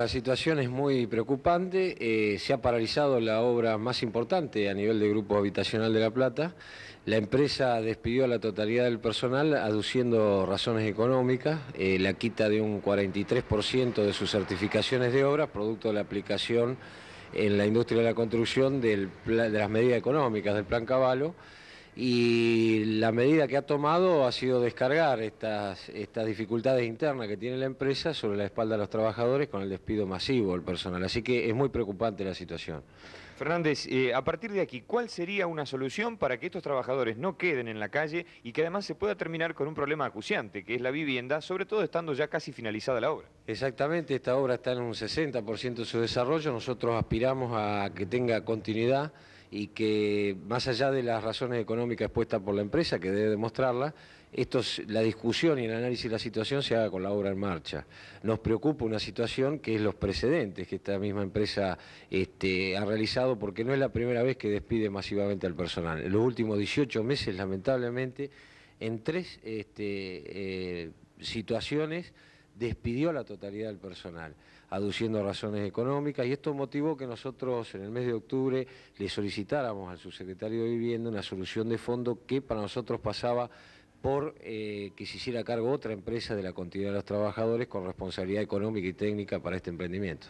La situación es muy preocupante, eh, se ha paralizado la obra más importante a nivel de Grupo Habitacional de La Plata. La empresa despidió a la totalidad del personal aduciendo razones económicas, eh, la quita de un 43% de sus certificaciones de obras, producto de la aplicación en la industria de la construcción de las medidas económicas del Plan Caballo y la medida que ha tomado ha sido descargar estas, dificultades internas que tiene la empresa sobre la espalda de los trabajadores con el despido masivo del personal. Así que es muy preocupante la situación. Fernández, eh, a partir de aquí, ¿cuál sería una solución para que estos trabajadores no queden en la calle y que además se pueda terminar con un problema acuciante, que es la vivienda, sobre todo estando ya casi finalizada la obra? Exactamente, esta obra está en un 60% de su desarrollo, nosotros aspiramos a que tenga continuidad y que más allá de las razones económicas expuestas por la empresa, que debe demostrarla, esto la discusión y el análisis de la situación se haga con la obra en marcha. Nos preocupa una situación que es los precedentes que esta misma empresa este, ha realizado, porque no es la primera vez que despide masivamente al personal. En los últimos 18 meses, lamentablemente, en tres este, eh, situaciones despidió a la totalidad del personal, aduciendo razones económicas, y esto motivó que nosotros en el mes de octubre le solicitáramos al subsecretario de Vivienda una solución de fondo que para nosotros pasaba por eh, que se hiciera cargo otra empresa de la continuidad de los trabajadores con responsabilidad económica y técnica para este emprendimiento.